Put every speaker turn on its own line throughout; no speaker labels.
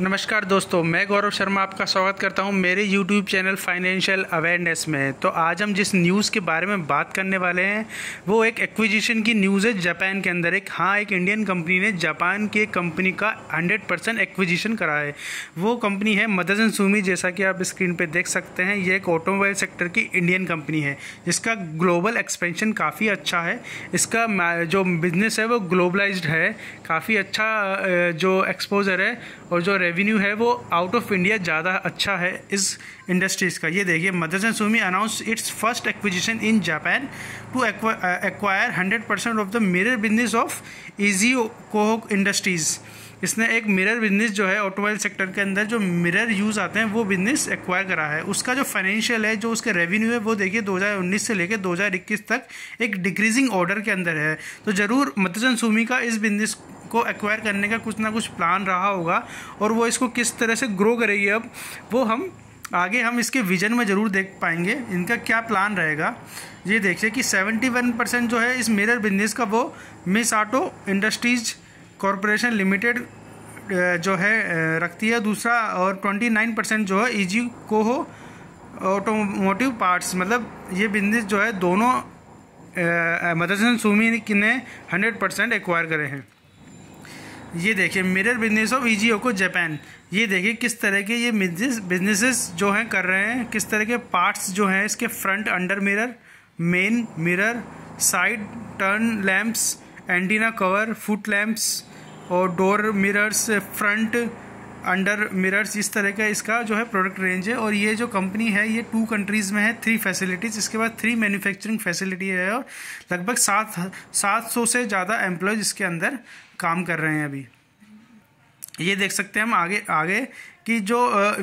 नमस्कार दोस्तों मैं गौरव शर्मा आपका स्वागत करता हूं मेरे यूट्यूब चैनल फाइनेंशियल अवेयरनेस में तो आज हम जिस न्यूज़ के बारे में बात करने वाले हैं वो एक एक्विजिशन की न्यूज़ है जापान के अंदर एक हाँ एक इंडियन कंपनी ने जापान के कंपनी का 100 परसेंट एक्विजिशन करा है वो कंपनी है मदर्स एंड सूमी जैसा कि आप स्क्रीन पर देख सकते हैं ये एक ऑटोमोबाइल सेक्टर की इंडियन कंपनी है जिसका ग्लोबल एक्सपेंशन काफ़ी अच्छा है इसका जो बिजनेस है वो ग्लोबलाइज है काफ़ी अच्छा जो एक्सपोजर है और जो रेवेन्यू है वो आउट ऑफ इंडिया ज़्यादा अच्छा है इस इंडस्ट्रीज़ का ये देखिए Motherson Sumi announce its first acquisition in Japan to acquire hundred percent of the mirror business of Ichikoh industries इसने एक मिरर बिजनेस जो है ऑटोमोबाइल सेक्टर के अंदर जो मिरर यूज़ आते हैं वो बिजनेस एक्वायर करा है उसका जो फाइनेंशियल है जो उसके रेवेन्यू है वो देखिए 2019 से लेकर 2021 तक एक डिक्रीजिंग ऑर्डर के अंदर है तो ज़रूर मतजन सूमी का इस बिजनेस को एक्वायर करने का कुछ ना कुछ प्लान रहा होगा और वो इसको किस तरह से ग्रो करेगी अब वो हम आगे हम इसके विजन में ज़रूर देख पाएंगे इनका क्या प्लान रहेगा ये देखिए कि 71 परसेंट जो है इस मिरर बिजनेस का वो Misato industries corporation limited जो है रखती है दूसरा और 29 परसेंट जो है ईजी को हो ऑटोमोटिव पार्ट्स मतलब ये बिजनेस जो है दोनों मदरसन सुमी ने 100 परसेंट एक्वायर करे हैं ये देखिए मिरर बिजनेस ऑफ ई को जापान ये देखिए किस तरह के ये बिजनेस जो हैं कर रहे हैं किस तरह के पार्ट्स जो हैं इसके front under mirror main mirror side turn lamps antenna cover foot lamps और door mirrors front under mirrors इस तरह का इसका जो है प्रोडक्ट रेंज है और ये जो कंपनी है ये टू कंट्रीज़ में है थ्री फैसिलिटीज़ इसके बाद थ्री मैन्युफैक्चरिंग फैसिलिटी है और लगभग सात सात सौ से ज़्यादा एम्प्लॉयज़ इसके अंदर काम कर रहे हैं अभी ये देख सकते हैं हम आगे आगे कि जो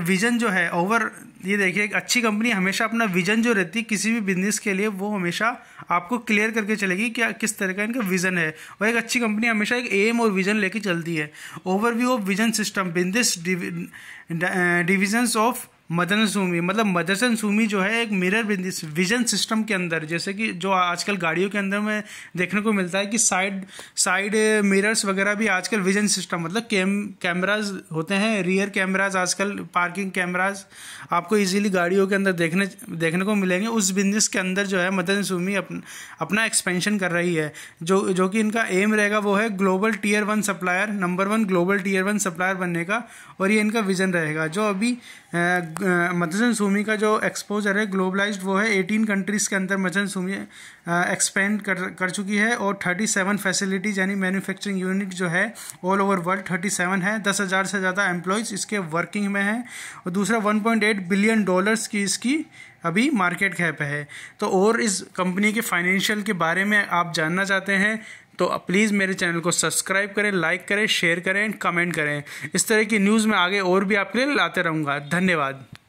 विज़न जो है ओवर ये देखिए एक अच्छी कंपनी हमेशा अपना विज़न जो रहती है किसी भी बिजनेस के लिए वो हमेशा आपको क्लियर करके चलेगी क्या किस तरह का इनका विज़न है और एक अच्छी कंपनी हमेशा एक एम और विज़न लेके चलती है overview of vision system business divisions of Madan Sumi मतलब मदरसन सूमी जो है एक मिरर विजन सिस्टम के अंदर जैसे कि जो आजकल गाड़ियों के अंदर में देखने को मिलता है कि साइड साइड मिरर्स वगैरह भी आजकल विजन सिस्टम मतलब कैम कैमराज होते हैं रियर कैमराज आजकल पार्किंग कैमराज आपको इजीली गाड़ियों के अंदर देखने देखने को मिलेंगे उस बिजनेस के अंदर जो है मदन सूमी अपन, अपना एक्सपेंशन कर रही है जो जो कि इनका एम रहेगा वो है global tier one supplier number one global tier one supplier बनने का और ये इनका विजन रहेगा जो अभी मदसन सूमी का जो एक्सपोजर है ग्लोबलाइज्ड वो है एटीन कंट्रीज़ के अंदर मदसन सूमी एक्सपेंड कर कर चुकी है और थर्टी सेवन फैसिलिटीज़ यानी मैन्युफैक्चरिंग यूनिट जो है all over world thirty seven है दस हज़ार से ज़्यादा एम्प्लॉयज़ इसके वर्किंग में हैं और दूसरा one point eight billion dollars की इसकी अभी मार्केट कैप है तो और इस कंपनी के फाइनेंशियल के बारे में आप जानना चाहते हैं तो प्लीज़ मेरे चैनल को सब्सक्राइब करें लाइक करें शेयर करें एंड कमेंट करें इस तरह की न्यूज़ मैं आगे और भी आपके लिए लाते रहूँगा धन्यवाद